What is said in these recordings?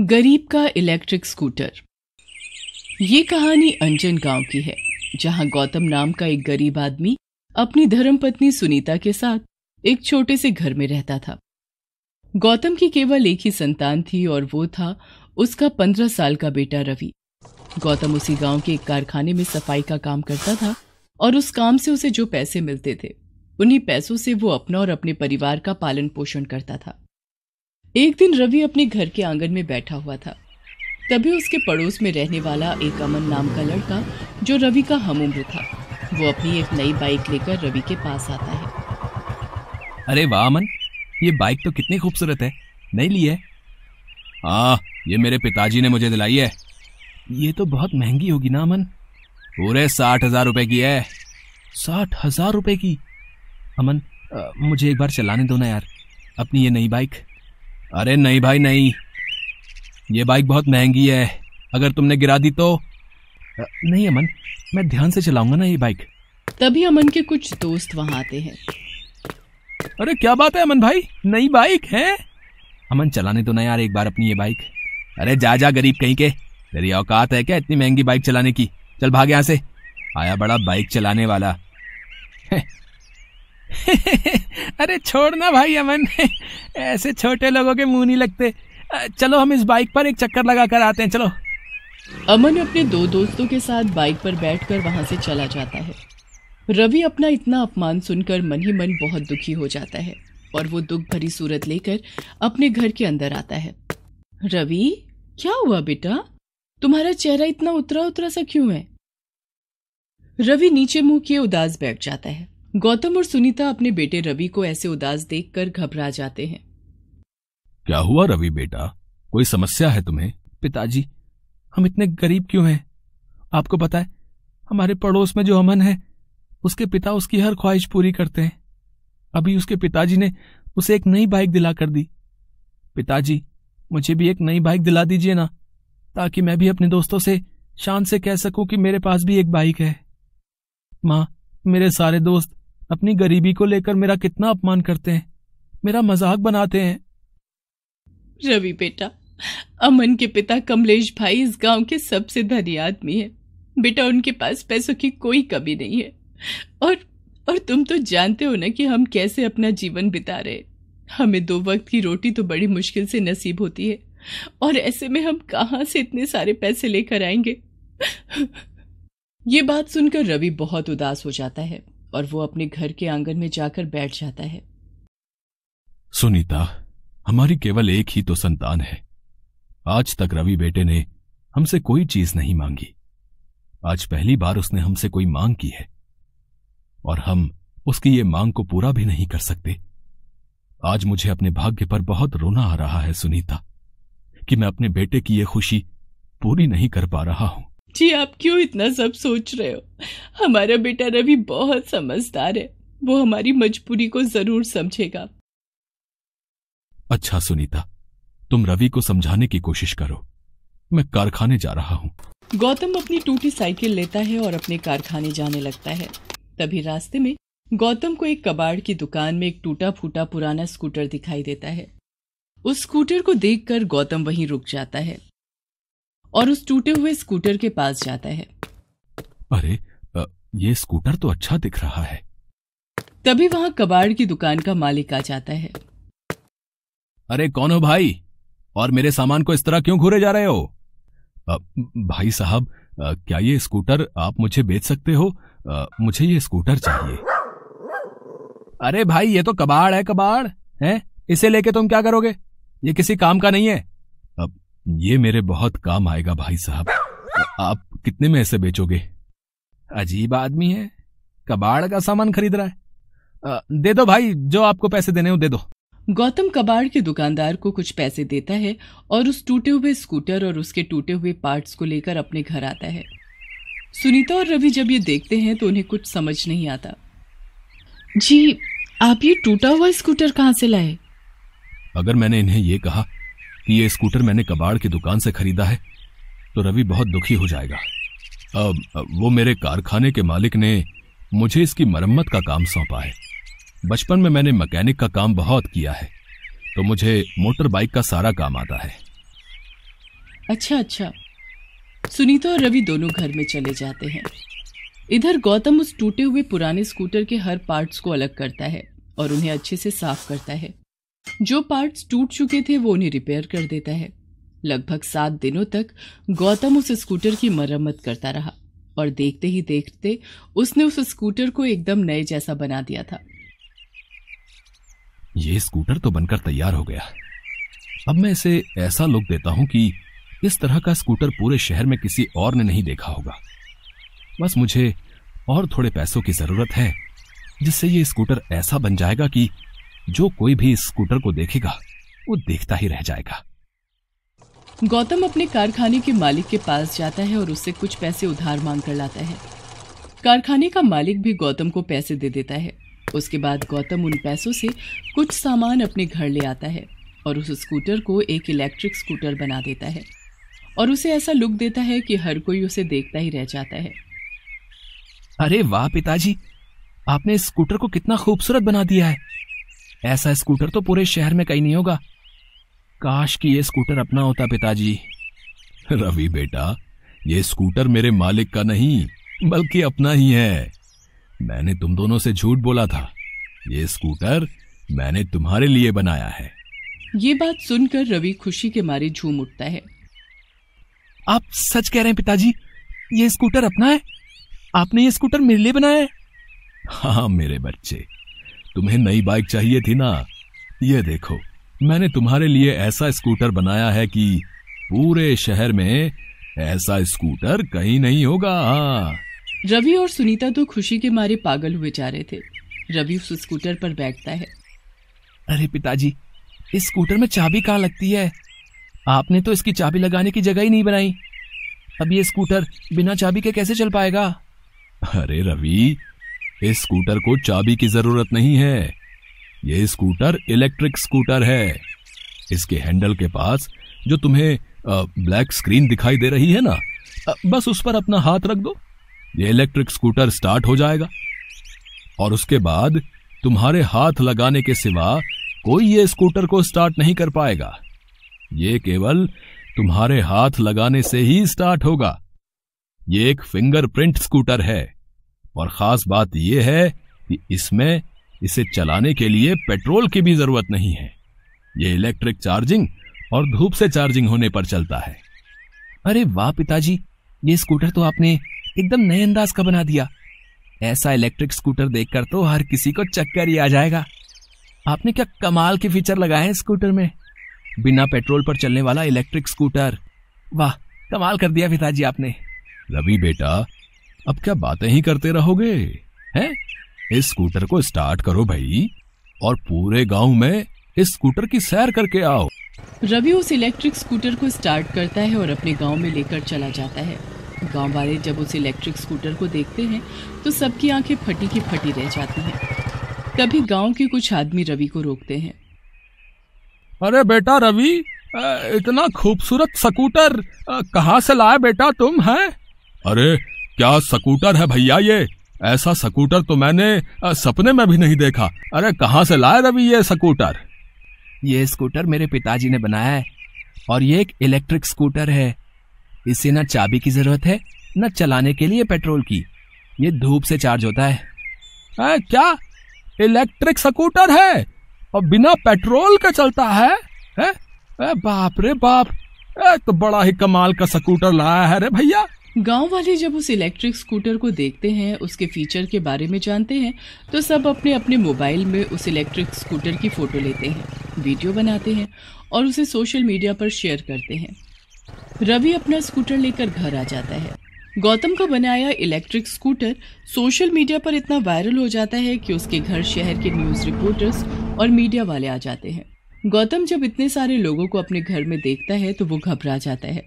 गरीब का electric scooter ये कहानी अंजन गांव की है जहां गौतम नाम का एक गरीब आदमी अपनी धर्मपत्नी सुनीता के साथ एक छोटे से घर में रहता था गौतम की केवल एक ही संतान थी और वो था उसका पंद्रह साल का बेटा रवि गौतम उसी गांव के एक कारखाने में सफाई का काम करता था और उस काम से उसे जो पैसे मिलते थे उन्हीं पैसों से वो अपना और अपने परिवार का पालन पोषण करता था एक दिन रवि अपने घर के आंगन में बैठा हुआ था तभी उसके पड़ोस में रहने वाला एक अमन नाम का लड़का जो रवि का हम उम्र था वो अपनी एक नई बाइक लेकर रवि के पास आता है अरे वाह अमन ये बाइक तो कितनी खूबसूरत है नहीं ली है हाँ ये मेरे पिताजी ने मुझे दिलाई है ये तो बहुत महंगी होगी ना अमन पूरे साठ हजार रुपए की है साठ हजार रुपए की अमन आ, मुझे एक बार चलाने दो ना यार अपनी ये नई बाइक अरे नहीं भाई नहीं ये बाइक बहुत महंगी है अगर तुमने गिरा दी तो नहीं अमन मैं ध्यान से चलाऊंगा ना ये बाइक तभी अमन के कुछ दोस्त वहां आते हैं अरे क्या बात है अमन भाई नई बाइक है अमन चलाने तो नहीं यार एक बार अपनी ये बाइक अरे जा जा गरीब कहीं के तेरी औकात है क्या इतनी महंगी बाइक चलाने की चल भाग यहाँ से आया बड़ा बाइक चलाने वाला अरे छोड़ना भाई अमन ऐसे छोटे लोगों के मुंह नहीं लगते चलो हम इस बाइक पर एक चक्कर लगा कर आते हैं चलो अमन अपने दो दोस्तों के साथ बाइक पर बैठकर वहां से चला जाता है रवि अपना इतना अपमान सुनकर मन ही मन बहुत दुखी हो जाता है और वो दुख भरी सूरत लेकर अपने घर के अंदर आता है रवि क्या हुआ बेटा तुम्हारा चेहरा इतना उतरा उतरा सा क्यों है रवि नीचे मुंह किए उदास बैठ जाता है गौतम और सुनीता अपने बेटे रवि को ऐसे उदास देखकर घबरा जाते हैं क्या हुआ रवि बेटा कोई समस्या है तुम्हें पिताजी हम इतने गरीब क्यों हैं आपको पता है हमारे पड़ोस में जो अमन है उसके पिता उसकी हर ख्वाहिश पूरी करते हैं अभी उसके पिताजी ने उसे एक नई बाइक दिला कर दी पिताजी मुझे भी एक नई बाइक दिला दीजिए ना ताकि मैं भी अपने दोस्तों से शान से कह सकूं कि मेरे पास भी एक बाइक है मां मेरे सारे दोस्त अपनी गरीबी को लेकर मेरा कितना अपमान करते हैं मेरा मजाक बनाते हैं रवि बेटा अमन के पिता कमलेश भाई इस गांव के सबसे धनी आदमी है बेटा उनके पास पैसों की कोई कमी नहीं है और और तुम तो जानते हो ना कि हम कैसे अपना जीवन बिता रहे हमें दो वक्त की रोटी तो बड़ी मुश्किल से नसीब होती है और ऐसे में हम कहाँ से इतने सारे पैसे लेकर आएंगे ये बात सुनकर रवि बहुत उदास हो जाता है और वो अपने घर के आंगन में जाकर बैठ जाता है सुनीता हमारी केवल एक ही तो संतान है आज तक रवि बेटे ने हमसे कोई चीज नहीं मांगी आज पहली बार उसने हमसे कोई मांग की है और हम उसकी ये मांग को पूरा भी नहीं कर सकते आज मुझे अपने भाग्य पर बहुत रोना आ रहा है सुनीता कि मैं अपने बेटे की यह खुशी पूरी नहीं कर पा रहा हूं जी आप क्यों इतना सब सोच रहे हो हमारा बेटा रवि बहुत समझदार है वो हमारी मजबूरी को जरूर समझेगा अच्छा सुनीता तुम रवि को समझाने की कोशिश करो मैं कारखाने जा रहा हूँ गौतम अपनी टूटी साइकिल लेता है और अपने कारखाने जाने लगता है तभी रास्ते में गौतम को एक कबाड़ की दुकान में एक टूटा फूटा पुराना स्कूटर दिखाई देता है उस स्कूटर को देखकर गौतम वहीं रुक जाता है और उस टूटे हुए स्कूटर के पास जाता है अरे ये स्कूटर तो अच्छा दिख रहा है तभी वहाँ कबाड़ की दुकान का मालिक आ जाता है अरे कौन हो भाई और मेरे सामान को इस तरह क्यों घूरे जा रहे हो भाई साहब क्या ये स्कूटर आप मुझे बेच सकते हो मुझे ये स्कूटर चाहिए अरे भाई ये तो कबाड़ है कबाड़ है इसे लेके तुम क्या करोगे ये किसी काम का नहीं है ये मेरे बहुत काम आएगा भाई साहब आप कितने में ऐसे बेचोगे अजीब आदमी है कबाड़ का सामान खरीद रहा है दे दो भाई जो आपको पैसे देने हो दे दो गौतम कबाड़ के दुकानदार को कुछ पैसे देता है और उस टूटे हुए स्कूटर और उसके टूटे हुए पार्ट्स को लेकर अपने घर आता है सुनीता और रवि जब ये देखते हैं तो उन्हें कुछ समझ नहीं आता जी आप ये टूटा हुआ स्कूटर कहाँ से लाए अगर मैंने इन्हें ये कहा कि ये स्कूटर मैंने कबाड़ की दुकान से खरीदा है तो रवि बहुत दुखी हो जाएगा अब वो मेरे कारखाने के मालिक ने मुझे इसकी मरम्मत का काम सौंपा है बचपन में मैंने मैकेनिक का काम बहुत किया है तो मुझे मोटर बाइक का सारा काम आता है अच्छा अच्छा सुनीता तो और रवि दोनों घर में चले जाते हैं इधर गौतम उस टूटे हुए पुराने स्कूटर के हर पार्ट्स को अलग करता है और उन्हें अच्छे से साफ करता है जो पार्ट्स टूट चुके थे वो उन्हें रिपेयर कर देता है लगभग सात दिनों तक गौतम उस स्कूटर की मरम्मत करता रहा और देखते ही देखते उसने उस स्कूटर को एकदम नए जैसा बना दिया था ये स्कूटर तो बनकर तैयार हो गया अब मैं इसे ऐसा लुक देता हूँ कि इस तरह का स्कूटर पूरे शहर में किसी और ने नहीं देखा होगा बस मुझे और थोड़े पैसों की जरूरत है जिससे ये स्कूटर ऐसा बन जाएगा कि जो कोई भी स्कूटर को देखेगा वो देखता ही रह जाएगा गौतम अपने कारखाने के मालिक के पास जाता है और उससे कुछ पैसे उधार मांग कर लाता है कारखाने का मालिक भी गौतम को पैसे दे देता है उसके बाद गौतम उन पैसों से कुछ सामान अपने घर ले आता है और उस स्कूटर को एक इलेक्ट्रिक स्कूटर बना देता है और उसे ऐसा लुक देता है कि हर कोई उसे देखता ही रह जाता है अरे वाह पिताजी आपने स्कूटर को कितना खूबसूरत बना दिया है ऐसा स्कूटर तो पूरे शहर में कहीं नहीं होगा काश कि ये स्कूटर अपना होता पिताजी रवि बेटा ये स्कूटर मेरे मालिक का नहीं बल्कि अपना ही है मैंने तुम दोनों से झूठ बोला था ये स्कूटर मैंने तुम्हारे लिए बनाया है ये बात सुनकर रवि खुशी के मारे झूम उठता है आप सच कह रहे हैं पिताजी ये स्कूटर अपना है आपने ये स्कूटर मेरे लिए बनाया है हाँ मेरे बच्चे तुम्हें नई बाइक चाहिए थी ना ये देखो मैंने तुम्हारे लिए ऐसा स्कूटर बनाया है कि पूरे शहर में ऐसा स्कूटर कहीं नहीं होगा हाँ। रवि और सुनीता तो खुशी के मारे पागल हुए जा रहे थे रवि उस स्कूटर पर बैठता है अरे पिताजी इस स्कूटर में चाबी कहाँ लगती है आपने तो इसकी चाबी लगाने की जगह ही नहीं बनाई अब ये स्कूटर बिना चाबी के कैसे चल पाएगा अरे रवि इस स्कूटर को चाबी की जरूरत नहीं है ये स्कूटर इलेक्ट्रिक स्कूटर है इसके हैंडल के पास जो तुम्हें ब्लैक स्क्रीन दिखाई दे रही है ना बस उस पर अपना हाथ रख दो ये इलेक्ट्रिक स्कूटर स्टार्ट हो जाएगा और उसके बाद तुम्हारे हाथ लगाने के सिवा कोई ये स्कूटर को स्टार्ट नहीं कर पाएगा ये केवल तुम्हारे हाथ लगाने से ही स्टार्ट होगा ये एक फिंगरप्रिंट स्कूटर है और ख़ास बात यह है कि इसमें इसे चलाने के लिए पेट्रोल की भी ज़रूरत नहीं है ये इलेक्ट्रिक चार्जिंग और धूप से चार्जिंग होने पर चलता है अरे वाह पिताजी ये स्कूटर तो आपने एकदम नए अंदाज का बना दिया ऐसा इलेक्ट्रिक स्कूटर देखकर तो हर किसी को चक्कर ही आ जाएगा आपने क्या कमाल के फीचर लगाए हैं स्कूटर में बिना पेट्रोल पर चलने वाला इलेक्ट्रिक स्कूटर वाह कमाल कर दिया पिताजी आपने रवि बेटा अब क्या बातें ही करते रहोगे हैं? इस स्कूटर को स्टार्ट करो भाई और पूरे गांव में इस स्कूटर की सैर करके आओ रवि उस इलेक्ट्रिक स्कूटर को स्टार्ट करता है और अपने गांव में लेकर चला जाता है गांव वाले जब उस इलेक्ट्रिक स्कूटर को देखते हैं तो सबकी आंखें फटी की फटी रह जाती हैं तभी गांव के कुछ आदमी रवि को रोकते हैं अरे बेटा रवि इतना खूबसूरत स्कूटर कहाँ से लाया बेटा तुम है अरे क्या सकूटर है भैया ये ऐसा सकूटर तो मैंने सपने में भी नहीं देखा अरे कहाँ से लाया रवि ये सकूटर ये स्कूटर मेरे पिताजी ने बनाया है और ये एक इलेक्ट्रिक स्कूटर है इसे ना चाबी की जरूरत है न चलाने के लिए पेट्रोल की ये धूप से चार्ज होता है आ, क्या इलेक्ट्रिक स्कूटर है और बिना पेट्रोल का चलता है, है? बाप रे बाप तो बड़ा ही कमाल का स्कूटर लाया है रे भैया गांव वाले जब उस इलेक्ट्रिक स्कूटर को देखते हैं उसके फीचर के बारे में जानते हैं तो सब अपने अपने मोबाइल में उस इलेक्ट्रिक स्कूटर की फ़ोटो लेते हैं वीडियो बनाते हैं और उसे सोशल मीडिया पर शेयर करते हैं रवि अपना स्कूटर लेकर घर आ जाता है गौतम का बनाया इलेक्ट्रिक स्कूटर सोशल मीडिया पर इतना वायरल हो जाता है कि उसके घर शहर के न्यूज़ रिपोर्टर्स और मीडिया वाले आ जाते हैं गौतम जब इतने सारे लोगों को अपने घर में देखता है तो वो घबरा जाता है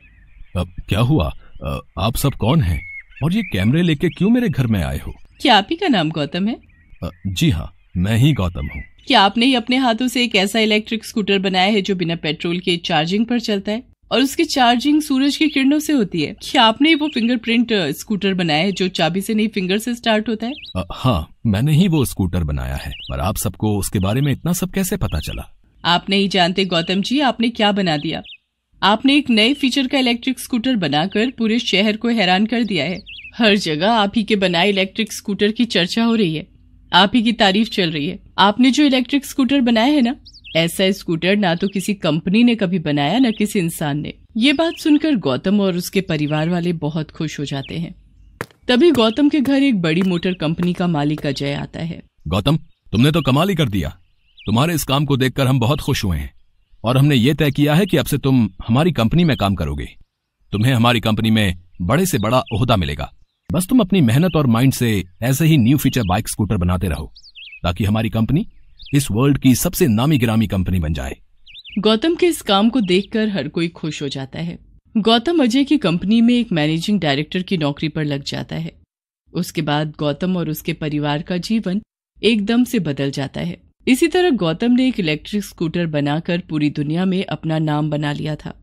अब क्या हुआ आप सब कौन हैं और ये कैमरे लेके क्यों मेरे घर में आए हो क्या आप ही का नाम गौतम है जी हाँ मैं ही गौतम हूँ क्या आपने ही अपने हाथों से एक ऐसा इलेक्ट्रिक स्कूटर बनाया है जो बिना पेट्रोल के चार्जिंग पर चलता है और उसकी चार्जिंग सूरज की किरणों से होती है क्या आपने वो फिंगरप्रिंट स्कूटर बनाया है जो चाबी से नहीं फिंगर से स्टार्ट होता है हाँ मैंने ही वो स्कूटर बनाया है पर आप सबको उसके बारे में इतना सब कैसे पता चला आप नहीं जानते गौतम जी आपने क्या बना दिया आपने एक नए फीचर का इलेक्ट्रिक स्कूटर बनाकर पूरे शहर को हैरान कर दिया है हर जगह आप ही के बनाए इलेक्ट्रिक स्कूटर की चर्चा हो रही है आप ही की तारीफ चल रही है आपने जो इलेक्ट्रिक स्कूटर बनाया है ना ऐसा स्कूटर ना तो किसी कंपनी ने कभी बनाया ना किसी इंसान ने ये बात सुनकर गौतम और उसके परिवार वाले बहुत खुश हो जाते हैं तभी गौतम के घर एक बड़ी मोटर कंपनी का मालिक अजय आता है गौतम तुमने तो कमाल ही कर दिया तुम्हारे इस काम को देखकर हम बहुत खुश हुए हैं और हमने ये तय किया है कि अब से तुम हमारी कंपनी में काम करोगे तुम्हें हमारी कंपनी में बड़े से बड़ा ओहदा मिलेगा बस तुम अपनी मेहनत और माइंड से ऐसे ही न्यू फीचर बाइक स्कूटर बनाते रहो ताकि हमारी कंपनी इस वर्ल्ड की सबसे नामी गिरामी कंपनी बन जाए गौतम के इस काम को देखकर हर कोई खुश हो जाता है गौतम अजय की कंपनी में एक मैनेजिंग डायरेक्टर की नौकरी पर लग जाता है उसके बाद गौतम और उसके परिवार का जीवन एकदम से बदल जाता है इसी तरह गौतम ने एक इलेक्ट्रिक स्कूटर बनाकर पूरी दुनिया में अपना नाम बना लिया था